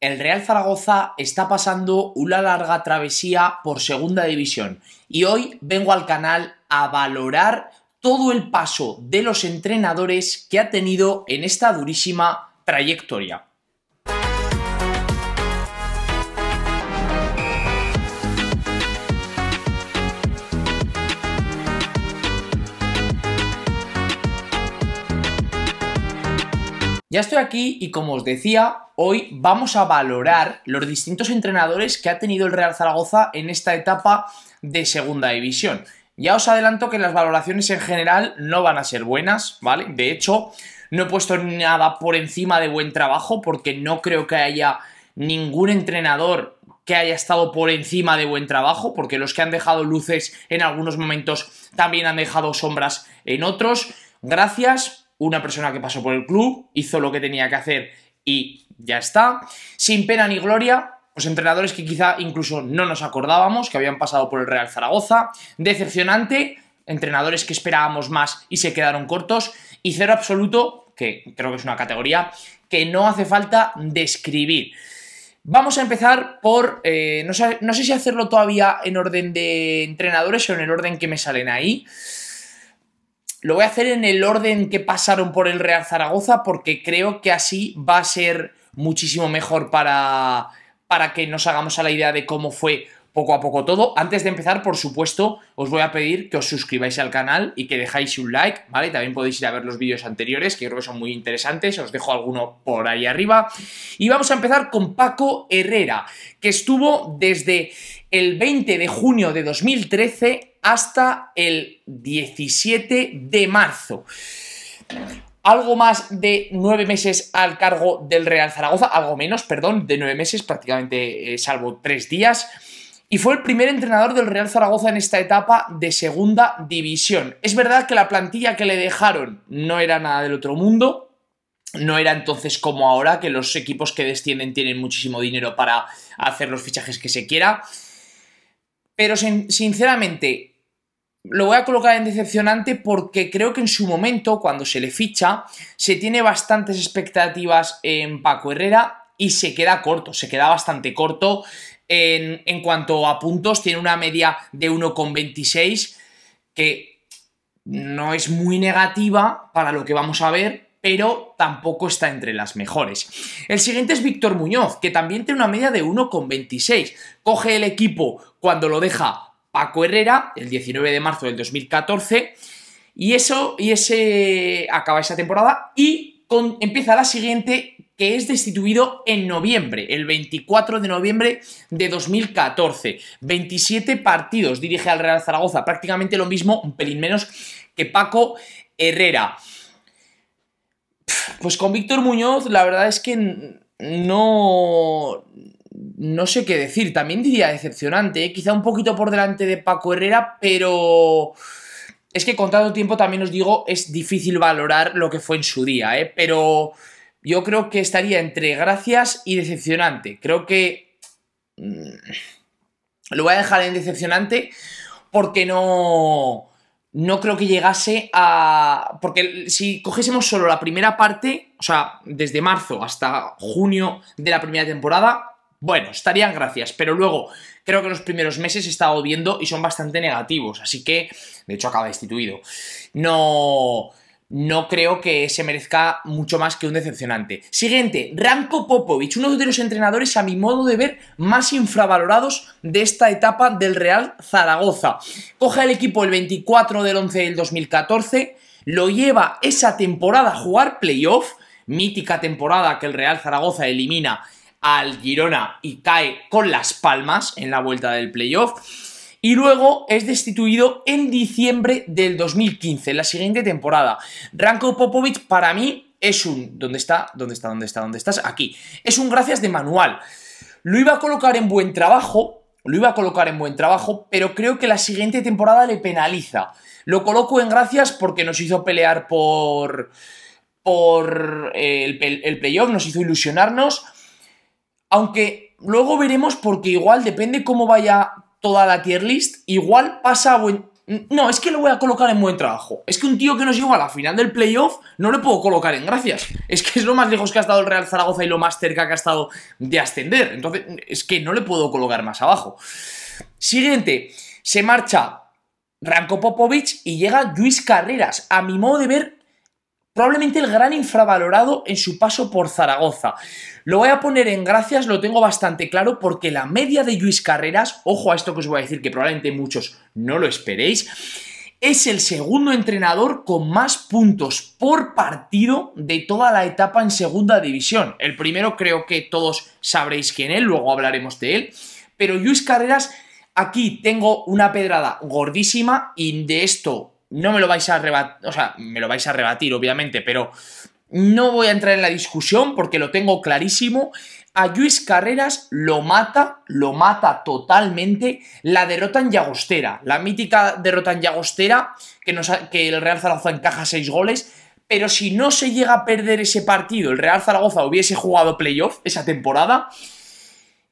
el Real Zaragoza está pasando una larga travesía por segunda división y hoy vengo al canal a valorar todo el paso de los entrenadores que ha tenido en esta durísima trayectoria. Ya estoy aquí y como os decía, hoy vamos a valorar los distintos entrenadores que ha tenido el Real Zaragoza en esta etapa de segunda división. Ya os adelanto que las valoraciones en general no van a ser buenas, ¿vale? De hecho, no he puesto nada por encima de buen trabajo porque no creo que haya ningún entrenador que haya estado por encima de buen trabajo, porque los que han dejado luces en algunos momentos también han dejado sombras en otros. Gracias una persona que pasó por el club, hizo lo que tenía que hacer y ya está. Sin pena ni gloria, los pues entrenadores que quizá incluso no nos acordábamos, que habían pasado por el Real Zaragoza. Decepcionante, entrenadores que esperábamos más y se quedaron cortos. Y cero absoluto, que creo que es una categoría que no hace falta describir. Vamos a empezar por, eh, no, sé, no sé si hacerlo todavía en orden de entrenadores o en el orden que me salen ahí. Lo voy a hacer en el orden que pasaron por el Real Zaragoza porque creo que así va a ser muchísimo mejor para, para que nos hagamos a la idea de cómo fue poco a poco todo. Antes de empezar, por supuesto, os voy a pedir que os suscribáis al canal y que dejáis un like, ¿vale? También podéis ir a ver los vídeos anteriores, que creo que son muy interesantes, os dejo alguno por ahí arriba. Y vamos a empezar con Paco Herrera, que estuvo desde el 20 de junio de 2013 hasta el 17 de marzo. Algo más de nueve meses al cargo del Real Zaragoza, algo menos, perdón, de nueve meses, prácticamente eh, salvo tres días. Y fue el primer entrenador del Real Zaragoza en esta etapa de segunda división. Es verdad que la plantilla que le dejaron no era nada del otro mundo, no era entonces como ahora, que los equipos que descienden tienen muchísimo dinero para hacer los fichajes que se quiera. Pero sinceramente, lo voy a colocar en decepcionante porque creo que en su momento, cuando se le ficha, se tiene bastantes expectativas en Paco Herrera y se queda corto, se queda bastante corto. En, en cuanto a puntos, tiene una media de 1,26 que no es muy negativa para lo que vamos a ver, pero tampoco está entre las mejores. El siguiente es Víctor Muñoz, que también tiene una media de 1,26. Coge el equipo cuando lo deja Paco Herrera, el 19 de marzo del 2014, y eso, y ese acaba esa temporada y empieza la siguiente que es destituido en noviembre, el 24 de noviembre de 2014. 27 partidos dirige al Real Zaragoza, prácticamente lo mismo, un pelín menos que Paco Herrera. Pues con Víctor Muñoz, la verdad es que no, no sé qué decir. También diría decepcionante, eh, quizá un poquito por delante de Paco Herrera, pero es que con tanto tiempo también os digo, es difícil valorar lo que fue en su día, eh, pero yo creo que estaría entre gracias y decepcionante. Creo que mm, lo voy a dejar en decepcionante porque no... No creo que llegase a... Porque si cogiésemos solo la primera parte, o sea, desde marzo hasta junio de la primera temporada, bueno, estarían gracias, pero luego creo que los primeros meses he estado viendo y son bastante negativos, así que, de hecho, acaba destituido. No, no creo que se merezca mucho más que un decepcionante. Siguiente, Ranko Popovic, uno de los entrenadores a mi modo de ver más infravalorados de esta etapa del Real Zaragoza. Coge el equipo el 24 del 11 del 2014, lo lleva esa temporada a jugar playoff, mítica temporada que el Real Zaragoza elimina al Girona y cae con las palmas en la vuelta del playoff. Y luego es destituido en diciembre del 2015, en la siguiente temporada. Ranko Popovic para mí es un... ¿Dónde está? ¿Dónde está? ¿Dónde está? ¿Dónde estás? Aquí. Es un gracias de manual. Lo iba a colocar en buen trabajo, lo iba a colocar en buen trabajo, pero creo que la siguiente temporada le penaliza. Lo coloco en gracias porque nos hizo pelear por... por eh, el, el playoff, nos hizo ilusionarnos aunque luego veremos porque igual depende cómo vaya toda la tier list, igual pasa buen... No, es que lo voy a colocar en buen trabajo. Es que un tío que nos lleva a la final del playoff no le puedo colocar en gracias. Es que es lo más lejos que ha estado el Real Zaragoza y lo más cerca que ha estado de ascender. Entonces, es que no le puedo colocar más abajo. Siguiente, se marcha Ranko Popovic y llega Luis Carreras. A mi modo de ver, probablemente el gran infravalorado en su paso por Zaragoza. Lo voy a poner en gracias, lo tengo bastante claro, porque la media de Luis Carreras, ojo a esto que os voy a decir, que probablemente muchos no lo esperéis, es el segundo entrenador con más puntos por partido de toda la etapa en segunda división. El primero creo que todos sabréis quién es, luego hablaremos de él. Pero Luis Carreras, aquí tengo una pedrada gordísima y de esto no me lo vais a rebatir, o sea, me lo vais a rebatir, obviamente, pero no voy a entrar en la discusión porque lo tengo clarísimo. A Luis Carreras lo mata, lo mata totalmente la derrota en Llagostera, la mítica derrota en Llagostera que, nos que el Real Zaragoza encaja seis goles. Pero si no se llega a perder ese partido, el Real Zaragoza hubiese jugado playoff esa temporada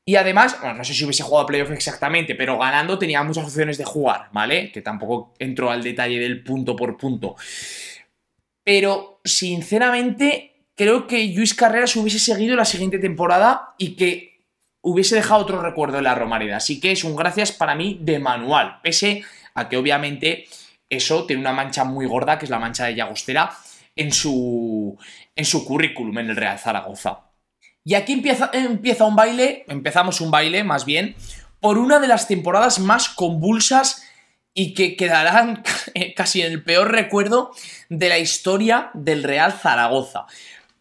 y además, no sé si hubiese jugado playoff exactamente, pero ganando tenía muchas opciones de jugar, ¿vale? Que tampoco entro al detalle del punto por punto. Pero, sinceramente, creo que Luis Carreras hubiese seguido la siguiente temporada y que hubiese dejado otro recuerdo en la Romareda. Así que es un gracias para mí de manual, pese a que obviamente eso tiene una mancha muy gorda, que es la mancha de Llagostera, en su, en su currículum en el Real Zaragoza. Y aquí empieza, un baile, empezamos un baile más bien, por una de las temporadas más convulsas y que quedarán casi en el peor recuerdo de la historia del Real Zaragoza.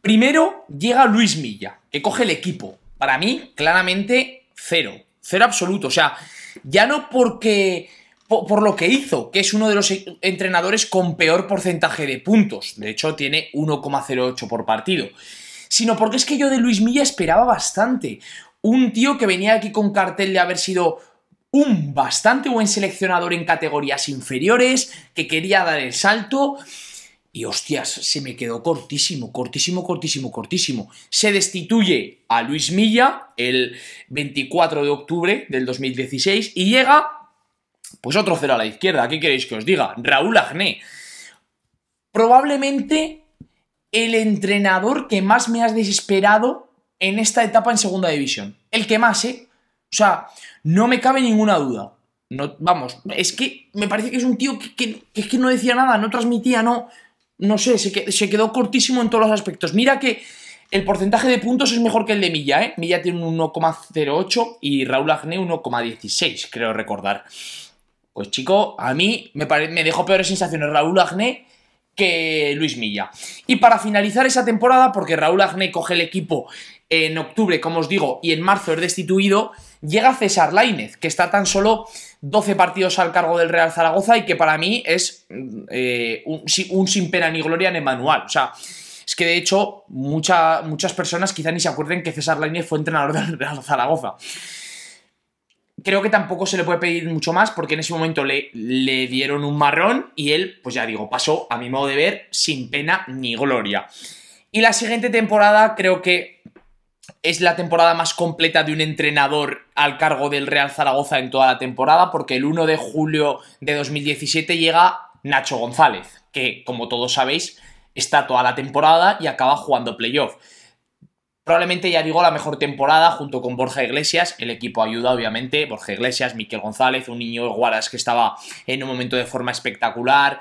Primero llega Luis Milla, que coge el equipo. Para mí, claramente, cero. Cero absoluto. O sea, ya no porque por, lo que hizo, que es uno de los entrenadores con peor porcentaje de puntos. De hecho, tiene 1,08 por partido sino porque es que yo de Luis Milla esperaba bastante. Un tío que venía aquí con cartel de haber sido un bastante buen seleccionador en categorías inferiores, que quería dar el salto. Y hostias, se me quedó cortísimo, cortísimo, cortísimo, cortísimo. Se destituye a Luis Milla el 24 de octubre del 2016 y llega, pues otro cero a la izquierda. ¿Qué queréis que os diga? Raúl Agné. Probablemente el entrenador que más me has desesperado en esta etapa en segunda división. El que más, ¿eh? O sea, no me cabe ninguna duda. No, vamos, es que me parece que es un tío que, no decía nada, no transmitía, no. No sé, se, quedó cortísimo en todos los aspectos. Mira que el porcentaje de puntos es mejor que el de Milla, ¿eh? Milla tiene un 1,08 y Raúl Agné 1,16, creo recordar. Pues chico, a mí me, me dejó peores sensaciones Raúl Agné que Luis Milla. Y para finalizar esa temporada, porque Raúl Agné coge el equipo en octubre, como os digo, y en marzo es destituido, llega César Lainez, que está tan solo 12 partidos al cargo del Real Zaragoza y que para mí es eh, un, sin pena ni gloria en manual. O sea, es que de hecho muchas personas quizá ni se acuerden que César Lainez fue entrenador del Real Zaragoza creo que tampoco se le puede pedir mucho más porque en ese momento le, dieron un marrón y él, pues ya digo, pasó, a mi modo de ver, sin pena ni gloria. Y la siguiente temporada creo que es la temporada más completa de un entrenador al cargo del Real Zaragoza en toda la temporada, porque el 1 de julio de 2017 llega Nacho González, que como todos sabéis está toda la temporada y acaba jugando playoff. Probablemente ya digo la mejor temporada junto con Borja Iglesias, el equipo ayuda obviamente, Borja Iglesias, Miquel González, un niño Guaras que estaba en un momento de forma espectacular,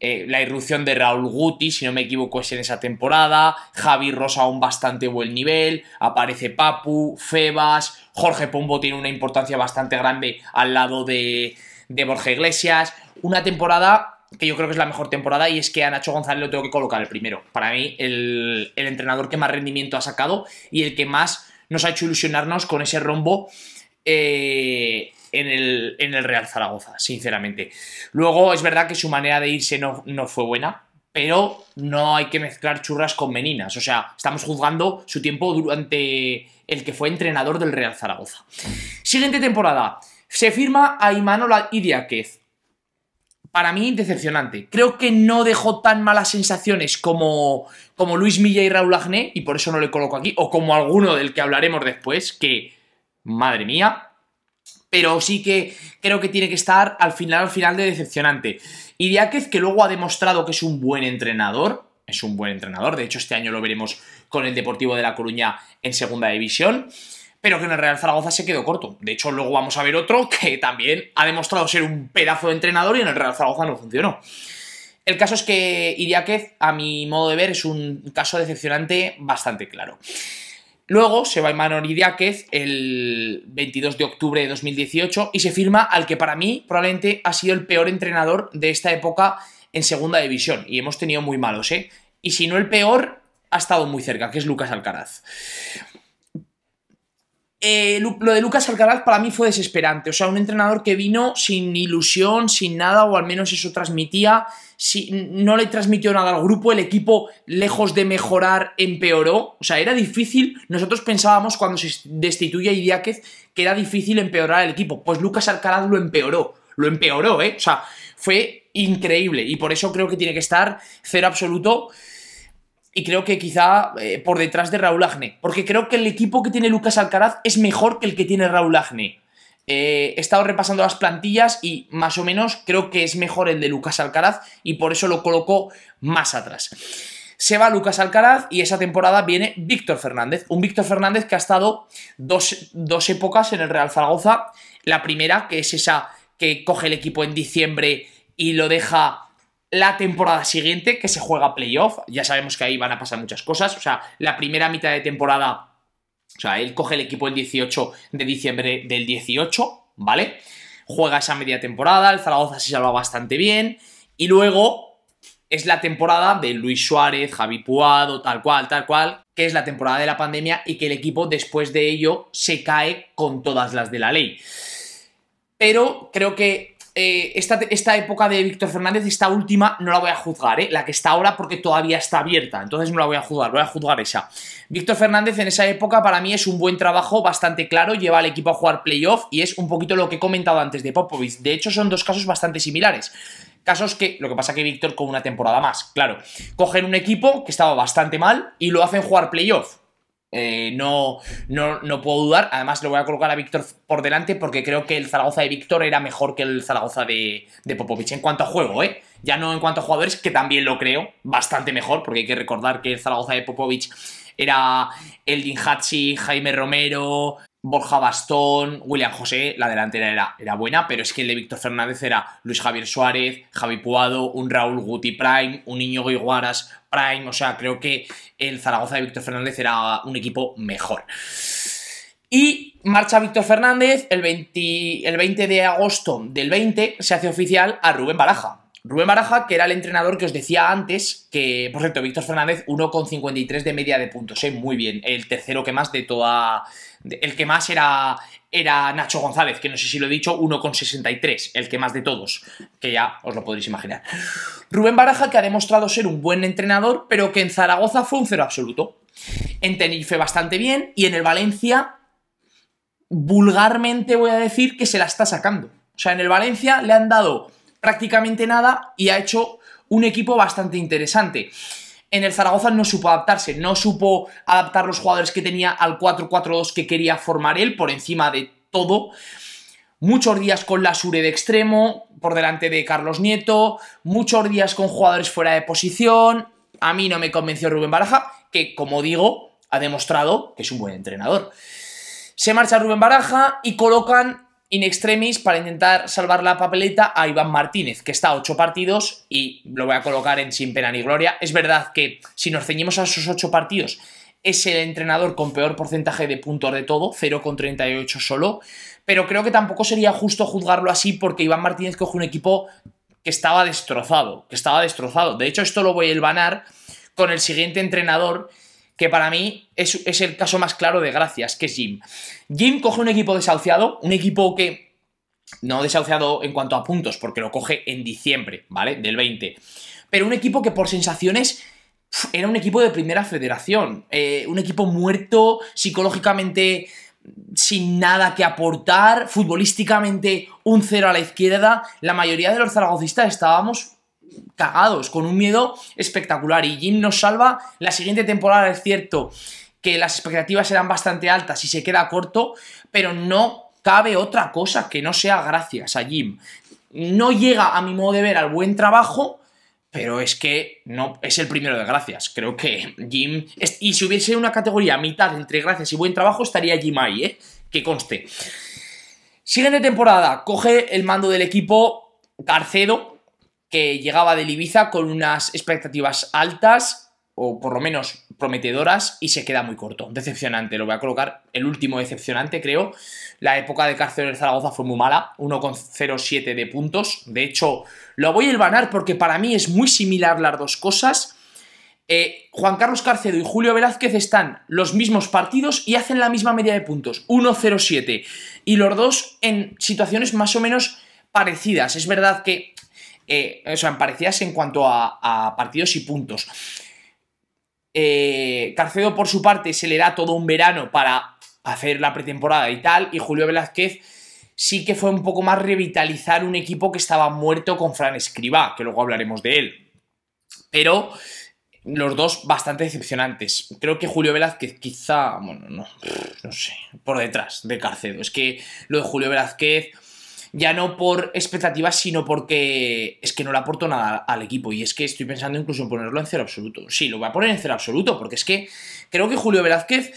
eh, la irrupción de Raúl Guti, si no me equivoco es en esa temporada, Javi Rosa a un bastante buen nivel, aparece Papu, Febas, Jorge Pombo tiene una importancia bastante grande al lado de, de Borja Iglesias, una temporada que yo creo que es la mejor temporada y es que a Nacho González lo tengo que colocar el primero. Para mí, el, entrenador que más rendimiento ha sacado y el que más nos ha hecho ilusionarnos con ese rombo eh, en, el, Real Zaragoza, sinceramente. Luego, es verdad que su manera de irse no, no fue buena, pero no hay que mezclar churras con meninas. O sea, estamos juzgando su tiempo durante el que fue entrenador del Real Zaragoza. Siguiente temporada. Se firma a Imanol Idiáquez para mí decepcionante. Creo que no dejó tan malas sensaciones como, como Luis Milla y Raúl Agné, y por eso no le coloco aquí, o como alguno del que hablaremos después, que, madre mía, pero sí que creo que tiene que estar al final, al final de decepcionante. Y que luego ha demostrado que es un buen entrenador, es un buen entrenador, de hecho este año lo veremos con el Deportivo de La Coruña en segunda división pero que en el Real Zaragoza se quedó corto. De hecho, luego vamos a ver otro que también ha demostrado ser un pedazo de entrenador y en el Real Zaragoza no funcionó. El caso es que Iriáquez, a mi modo de ver, es un caso decepcionante bastante claro. Luego se va mano Iriáquez el 22 de octubre de 2018 y se firma al que para mí probablemente ha sido el peor entrenador de esta época en segunda división. Y hemos tenido muy malos, ¿eh? Y si no el peor, ha estado muy cerca, que es Lucas Alcaraz. Eh, lo de Lucas Alcaraz para mí fue desesperante. O sea, un entrenador que vino sin ilusión, sin nada, o al menos eso transmitía. Si, no le transmitió nada al grupo, el equipo, lejos de mejorar, empeoró. O sea, era difícil. Nosotros pensábamos cuando se destituye a Idiáquez que era difícil empeorar el equipo. Pues Lucas Alcaraz lo empeoró. Lo empeoró, ¿eh? O sea, fue increíble. Y por eso creo que tiene que estar cero absoluto y creo que quizá eh, por detrás de Raúl Agne, porque creo que el equipo que tiene Lucas Alcaraz es mejor que el que tiene Raúl Agne. Eh, he estado repasando las plantillas y más o menos creo que es mejor el de Lucas Alcaraz y por eso lo coloco más atrás. Se va Lucas Alcaraz y esa temporada viene Víctor Fernández. Un Víctor Fernández que ha estado dos épocas en el Real Zaragoza. La primera, que es esa que coge el equipo en diciembre y lo deja la temporada siguiente que se juega playoff. Ya sabemos que ahí van a pasar muchas cosas. O sea, la primera mitad de temporada. O sea, él coge el equipo el 18 de diciembre del 18, ¿vale? Juega esa media temporada, el Zaragoza se salva bastante bien. Y luego es la temporada de Luis Suárez, Javi Puado, tal cual, tal cual, que es la temporada de la pandemia y que el equipo después de ello se cae con todas las de la ley. Pero creo que eh, esta, época de Víctor Fernández, esta última, no la voy a juzgar, eh, la que está ahora porque todavía está abierta, entonces no la voy a juzgar, voy a juzgar esa. Víctor Fernández en esa época para mí es un buen trabajo, bastante claro, lleva al equipo a jugar playoff y es un poquito lo que he comentado antes de Popovich. De hecho son dos casos bastante similares. Casos que, lo que pasa que Víctor con una temporada más, claro, cogen un equipo que estaba bastante mal y lo hacen jugar playoff eh, no, no, no, puedo dudar. Además, le voy a colocar a Víctor por delante porque creo que el Zaragoza de Víctor era mejor que el Zaragoza de, de Popovich en cuanto a juego, ¿eh? Ya no en cuanto a jugadores, que también lo creo, bastante mejor, porque hay que recordar que el Zaragoza de Popovich era Eldin Hachi, Jaime Romero, Borja Bastón, William José, la delantera era, buena, pero es que el de Víctor Fernández era Luis Javier Suárez, Javi Puado, un Raúl Guti Prime, un niño Iguaras Prime, o sea, creo que el Zaragoza de Víctor Fernández era un equipo mejor. Y marcha Víctor Fernández, el el 20 de agosto del 20 se hace oficial a Rubén Baraja. Rubén Baraja, que era el entrenador que os decía antes, que, por cierto, Víctor Fernández, 1,53 de media de puntos, ¿eh? muy bien. El tercero que más de toda. El que más era, era Nacho González, que no sé si lo he dicho, 1,63, el que más de todos, que ya os lo podréis imaginar. Rubén Baraja, que ha demostrado ser un buen entrenador, pero que en Zaragoza fue un cero absoluto. En Tenerife bastante bien y en el Valencia, vulgarmente voy a decir que se la está sacando. O sea, en el Valencia le han dado prácticamente nada y ha hecho un equipo bastante interesante. En el Zaragoza no supo adaptarse, no supo adaptar los jugadores que tenía al 4-4-2 que quería formar él por encima de todo. Muchos días con la Sure de extremo, por delante de Carlos Nieto, muchos días con jugadores fuera de posición. A mí no me convenció Rubén Baraja, que como digo, ha demostrado que es un buen entrenador. Se marcha Rubén Baraja y colocan in extremis para intentar salvar la papeleta a Iván Martínez, que está a 8 partidos y lo voy a colocar en sin pena ni gloria. Es verdad que si nos ceñimos a esos 8 partidos, es el entrenador con peor porcentaje de puntos de todo, 0,38 solo, pero creo que tampoco sería justo juzgarlo así porque Iván Martínez coge un equipo que estaba destrozado, que estaba destrozado. De hecho, esto lo voy a elvanar con el siguiente entrenador que para mí es, el caso más claro de gracias, que es Jim. Jim coge un equipo desahuciado, un equipo que no desahuciado en cuanto a puntos, porque lo coge en diciembre, ¿vale? Del 20. Pero un equipo que por sensaciones era un equipo de primera federación, eh, un equipo muerto psicológicamente sin nada que aportar, futbolísticamente un cero a la izquierda, la mayoría de los zaragocistas estábamos cagados, con un miedo espectacular. Y Jim nos salva la siguiente temporada, es cierto que las expectativas eran bastante altas y se queda corto, pero no cabe otra cosa que no sea gracias a Jim. No llega, a mi modo de ver, al buen trabajo, pero es que no es el primero de gracias. Creo que Jim. Y si hubiese una categoría mitad entre gracias y buen trabajo, estaría Jim ahí, ¿eh? Que conste. Siguiente temporada, coge el mando del equipo Carcedo, que llegaba de Ibiza con unas expectativas altas, o por lo menos prometedoras, y se queda muy corto. Decepcionante, lo voy a colocar el último decepcionante, creo. La época de cárcel de Zaragoza fue muy mala, 1,07 de puntos. De hecho, lo voy a elbanar porque para mí es muy similar las dos cosas. Eh, Juan Carlos Carcedo y Julio Velázquez están los mismos partidos y hacen la misma media de puntos, 1,07. Y los dos en situaciones más o menos parecidas. Es verdad que eh, o sea, parecidas en cuanto a, partidos y puntos. Eh, Carcedo, por su parte, se le da todo un verano para hacer la pretemporada y tal, y Julio Velázquez sí que fue un poco más revitalizar un equipo que estaba muerto con Fran Escriba que luego hablaremos de él. Pero los dos bastante decepcionantes. Creo que Julio Velázquez quizá, bueno, no, no sé, por detrás de Carcedo. Es que lo de Julio Velázquez ya no por expectativas, sino porque es que no le aporto nada al equipo y es que estoy pensando incluso en ponerlo en cero absoluto. Sí, lo voy a poner en cero absoluto porque es que creo que Julio Velázquez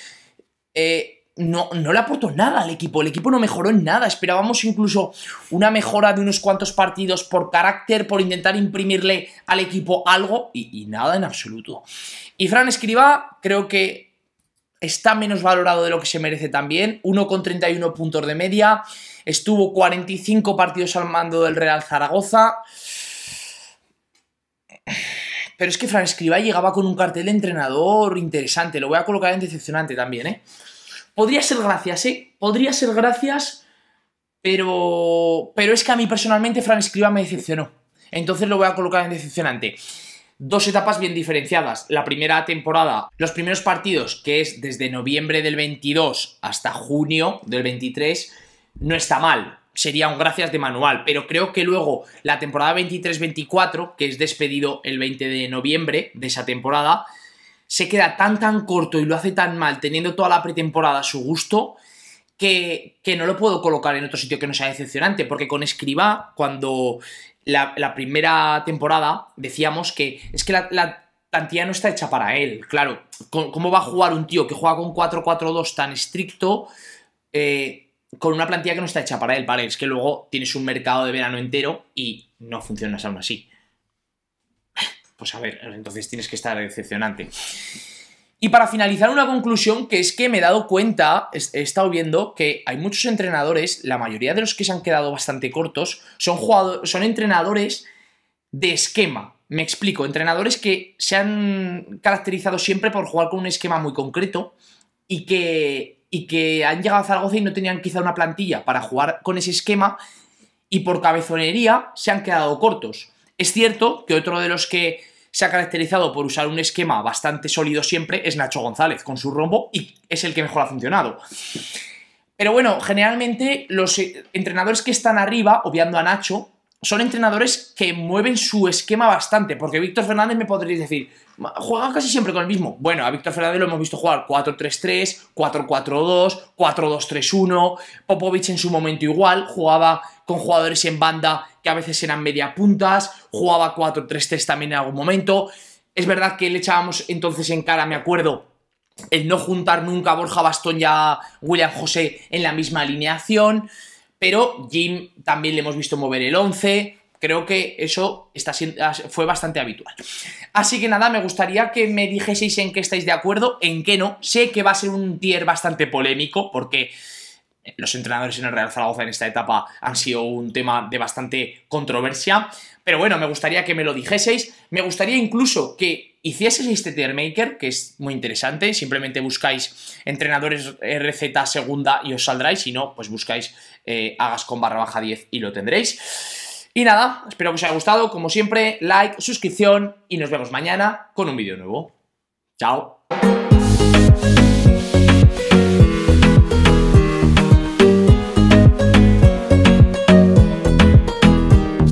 eh, no, no le aportó nada al equipo, el equipo no mejoró en nada, esperábamos incluso una mejora de unos cuantos partidos por carácter, por intentar imprimirle al equipo algo y, y nada en absoluto. Y Fran Escriba creo que está menos valorado de lo que se merece también, 1,31 puntos de media, estuvo 45 partidos al mando del Real Zaragoza. Pero es que Fran Escriba llegaba con un cartel de entrenador interesante, lo voy a colocar en decepcionante también, ¿eh? Podría ser gracias, ¿eh? Podría ser gracias, pero pero es que a mí personalmente Fran Escriba me decepcionó. Entonces lo voy a colocar en decepcionante dos etapas bien diferenciadas. La primera temporada, los primeros partidos, que es desde noviembre del 22 hasta junio del 23, no está mal. Sería un gracias de manual, pero creo que luego la temporada 23-24, que es despedido el 20 de noviembre de esa temporada, se queda tan tan corto y lo hace tan mal, teniendo toda la pretemporada a su gusto, que, no lo puedo colocar en otro sitio que no sea decepcionante, porque con Escriba, cuando la, primera temporada decíamos que es que la, plantilla no está hecha para él. Claro, ¿cómo va a jugar un tío que juega con 4-4-2 tan estricto eh, con una plantilla que no está hecha para él? Vale, es que luego tienes un mercado de verano entero y no funcionas aún así. Pues a ver, entonces tienes que estar decepcionante. Y para finalizar, una conclusión que es que me he dado cuenta, he estado viendo que hay muchos entrenadores, la mayoría de los que se han quedado bastante cortos, son, son entrenadores de esquema. Me explico, entrenadores que se han caracterizado siempre por jugar con un esquema muy concreto y que, y que han llegado a Zaragoza y no tenían quizá una plantilla para jugar con ese esquema y por cabezonería se han quedado cortos. Es cierto que otro de los que se ha caracterizado por usar un esquema bastante sólido siempre es Nacho González con su rombo y es el que mejor ha funcionado. Pero bueno, generalmente los eh, entrenadores que están arriba, obviando a Nacho, son entrenadores que mueven su esquema bastante, porque Víctor Fernández me podréis decir, juega casi siempre con el mismo. Bueno, a Víctor Fernández lo hemos visto jugar 4-3-3, 4-4-2, 4-2-3-1, Popovich en su momento igual, jugaba con jugadores en banda que a veces eran media puntas, jugaba 4-3-3 también en algún momento. Es verdad que le echábamos entonces en cara, me acuerdo, el no juntar nunca a Borja Bastón y a William José en la misma alineación pero Jim también le hemos visto mover el 11, creo que eso está, fue bastante habitual. Así que nada, me gustaría que me dijeseis en qué estáis de acuerdo, en qué no. Sé que va a ser un tier bastante polémico porque eh, los entrenadores en el Real Zaragoza en esta etapa han sido un tema de bastante controversia. Pero bueno, me gustaría que me lo dijeseis. Me gustaría incluso que hicieseis este tier maker, que es muy interesante, simplemente buscáis entrenadores RZ segunda y os saldráis, si no, pues buscáis eh, hagas con barra baja 10 y lo tendréis. Y nada, espero que os haya gustado, como siempre, like, suscripción y nos vemos mañana con un vídeo nuevo. Chao.